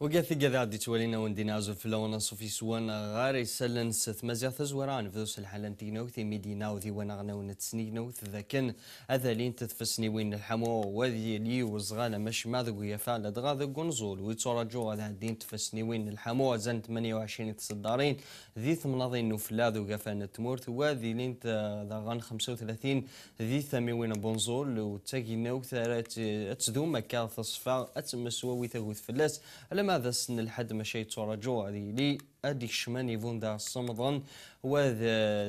وقاث قذاد تولينا وندينازو في لون صوفي سوانا غاري سلن سث مزيغ تزوران في دوس الحلنتينا وثي ميدينا وذي ونغنا ونتسنينا وثذاكن أذالين تتفسني وين الحمو وذي لي وزغانا مش ماذق ويفعل دغاذ قنزول ويتورا جو غاذا دين تفسني وين الحمو زن 28 تصدارين ذي ثمناضين نوفلا ذو قفان تمورت وذي لين ذاغان 35 ذي ثمي وين بنزول وتاقينا وثارات تذوم مكاثة صفا أتمسوا ويتاقوث فلاس لماذا سن الحد ماشي تراجو هذه لي ادي شماني فوندا دا صمضان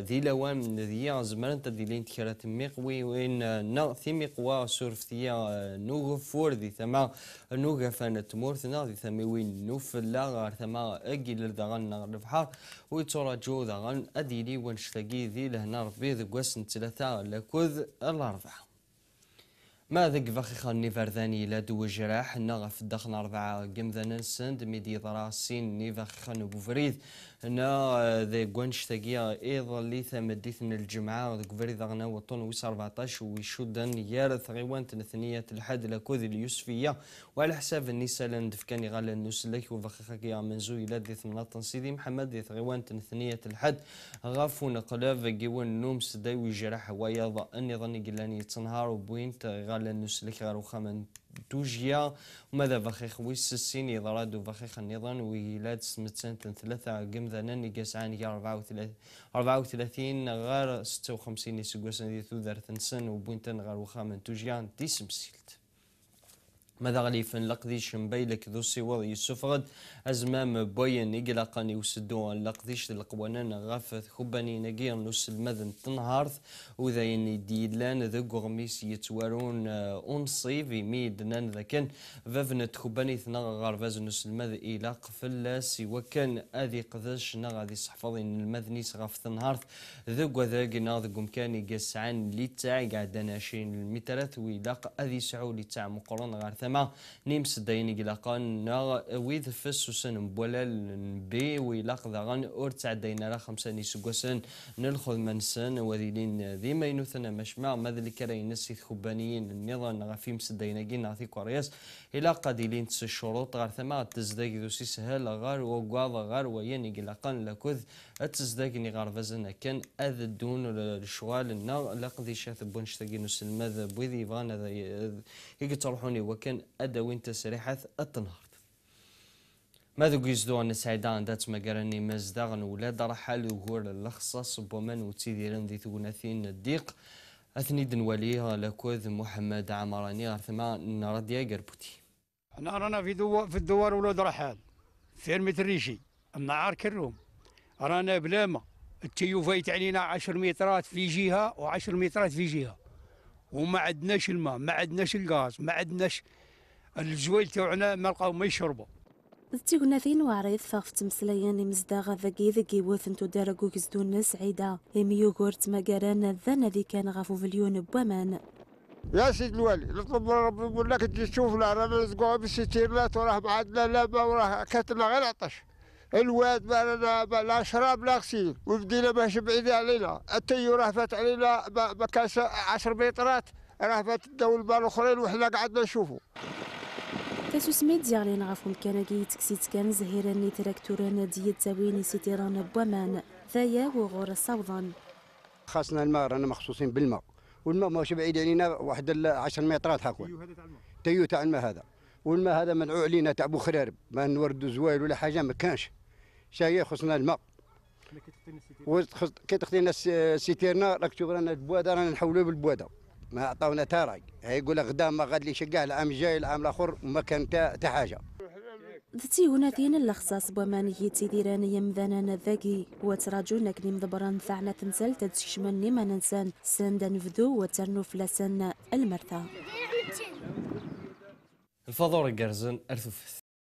ذي لوان ذي انت تدي لين تكرات ميقوي وين نا ثي ميقوا سورفتيا نوغفور ذي ثما نوغفان تمورثنا ذي ثمي وين نوفلا غار ثما أجي داغان نار البحر ويتراجو داغان ادي لي وانشتاقي ذي لهنا ربي ذي قوس ثلاثة لكوذ الاربعه ما ذق فخيخة نيفرداني لا دو جراح نغف في الدخن أربعة ذا سند ميدي ضراسين نيفخيخة نبو بوفريد نا ذا قوانش تاقيا إيضا اللي ثمديثن الجمعة ذك فريد غنا وطن ويس 14 ويشدن يارث غيوان تنثنية الحد لكوذ اليوسفية وعلى حساب النساء لندفكاني غالا نسلك وفخيخة كيا منزو إلا ذي ثمناطن سيدي محمد ذي ثغيوان تنثنية الحد غافو نقلاف قيوان نوم سداي ويجرح ويضا أني ظني قلاني تنهار وبوين تغال قال نسلك غير وخا من توجيا وماذا فخيخ ويس السيني ضراد وفخيخ النظام ويلاد سمتسنة ثلاثة قم قمذانا نقاسعان يا 34 34 غير 56 يسقوسن ذي ثوذر ثنسن وبوينتن غير وخا من توجيا سيلت غلي فن لقديش مبيلك ذو سوار يسفغد أزمام بوين إقلاقاني أن لقديش القوانان غفث خباني نقير نوس المذن وذا يني ديدلان ذو غرميس يتوارون آه، أنصي في ميد نان ذاكن فافنت خباني ثنا غارفاز نوس المذ إلا قفل سوا كان أذي قذش نغا ذي صحفظين المذنيس غف تنهارت ذو قذاق قاسعان مكاني قسعان لتاع قعدان عشرين المترات ويلاق أذي سعو لتاع مقرن غارثان تما نمس داين إلاقان نا ويد فسوسن مبولا نبي ويلاق ذاغن أور تعدين راه خمسة نيسقوسن نلخذ منسن وذيلين ذي ما ينوثنا مشمع ماذلك كراين نسي ثكوبانيين النظام في مس دينا كي نعطي كوريس إلا قديلين تس الشروط غار ثما تزداك ذو سي سهل غار وقواض غار وين إلاقان لكوذ تزداك ني غار فازنا كان أذ دون الشوال النا لقضي شاث بونشتاكين وسلماذ بويذي فان هذا يقترحوني وكان كان أدا وينتا سريحة التنهارت ماذا قيزدوان سعيدان دات مقراني مزداغن ولاد رحال وقور الخصاص بومان وتيديرن ذي ثقناثين الديق أثني دنواليها لكوذ محمد عمراني ارثما نرديا قربوتي احنا رانا في دو في الدوار ولاد رحال ثير متريشي النعار كروم رانا بلاما التيوفايت علينا 10 مترات في جهه و10 مترات في جهه وما عندناش الماء ما عندناش الغاز ما عندناش الجويل تاعنا ما لقاو ما يشربوا تيغنا ثين وعريض ثغف تمسلياني مزداغ ذاكي ذاكي وثن تداركو كزدون الناس عيدا إيمي يوغورت ما مقاران الذان ذي كان غافو فليون بومان يا سيد الوالي نطلب من ربي يقول لك تجي تشوف لا العرانة لزقوها بالستيرات وراه معدنا ما وراه كاتنا غير عطش الواد ما لنا لا شراب لا غسيل وبدينا ماشي بعيد علينا التيو راه فات علينا بكاس 10 بيطرات راه فات الدول الاخرين وحنا قعدنا نشوفوا ميديا كتسميت زيغلين كان كناكي تكسيت كان زهيرا ني تراكتور نادي التاويني سيتي رانا بوامان ثايا وغور الصوضان خاصنا الماء رانا مخصوصين بالماء والماء ماهوش بعيد علينا واحد 10 مترات حقول تيو تاع الماء هذا والماء هذا منعو علينا تاع بو خرارب ما نوردو زوايل ولا حاجه ما كانش شاي خصنا الماء كي تخطينا سيتيرنا راك تشوف رانا البواده رانا نحولوه بالبواده ما عطاونا تا راي يقول غدا ما غادي لي شقاه العام الجاي العام الاخر ما كان تا حاجه دتي هنا ثين الاخصاص بماني تيديراني مذانا نذاكي وتراجونا كنيم ضبران ثعنا تنسل تتشمن نيما ننسان سندا نفذو وترنوف لسان المرثى الفضور قرزن ارثو